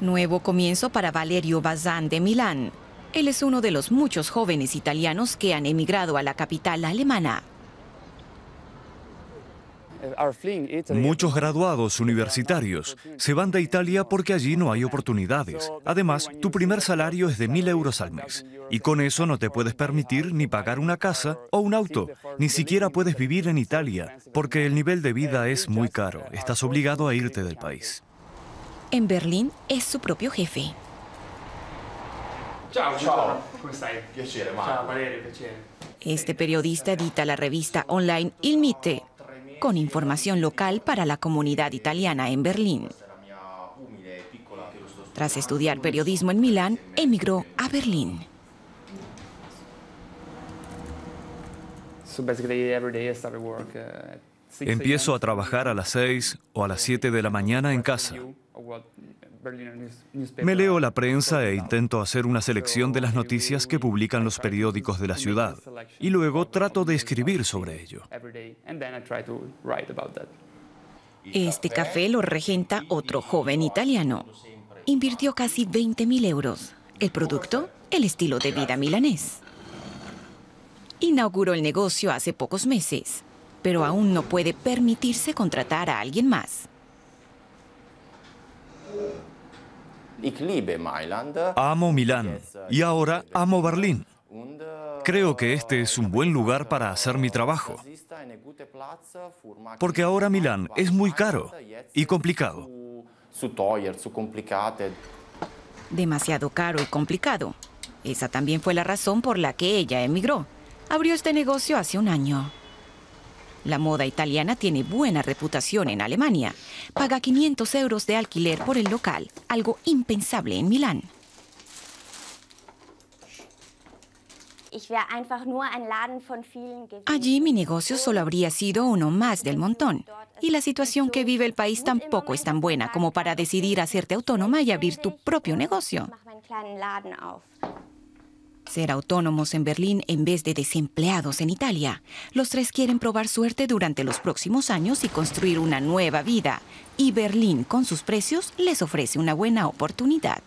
Nuevo comienzo para Valerio Bazán de Milán. Él es uno de los muchos jóvenes italianos que han emigrado a la capital alemana. Muchos graduados universitarios se van de Italia porque allí no hay oportunidades. Además, tu primer salario es de mil euros al mes. Y con eso no te puedes permitir ni pagar una casa o un auto. Ni siquiera puedes vivir en Italia porque el nivel de vida es muy caro. Estás obligado a irte del país. En Berlín es su propio jefe. Este periodista edita la revista online Il Mite, con información local para la comunidad italiana en Berlín. Tras estudiar periodismo en Milán, emigró a Berlín. Uh, Empiezo a trabajar a las 6 o a las 7 de la mañana en casa. Me leo la prensa e intento hacer una selección de las noticias que publican los periódicos de la ciudad y luego trato de escribir sobre ello. Este café lo regenta otro joven italiano. Invirtió casi 20.000 euros. El producto, el estilo de vida milanés. Inauguró el negocio hace pocos meses, pero aún no puede permitirse contratar a alguien más. Amo Milán y ahora amo Berlín. Creo que este es un buen lugar para hacer mi trabajo, porque ahora Milán es muy caro y complicado. Demasiado caro y complicado. Esa también fue la razón por la que ella emigró. Abrió este negocio hace un año. La moda italiana tiene buena reputación en Alemania. Paga 500 euros de alquiler por el local, algo impensable en Milán. Allí mi negocio solo habría sido uno más del montón. Y la situación que vive el país tampoco es tan buena como para decidir hacerte autónoma y abrir tu propio negocio ser autónomos en Berlín en vez de desempleados en Italia. Los tres quieren probar suerte durante los próximos años y construir una nueva vida. Y Berlín, con sus precios, les ofrece una buena oportunidad.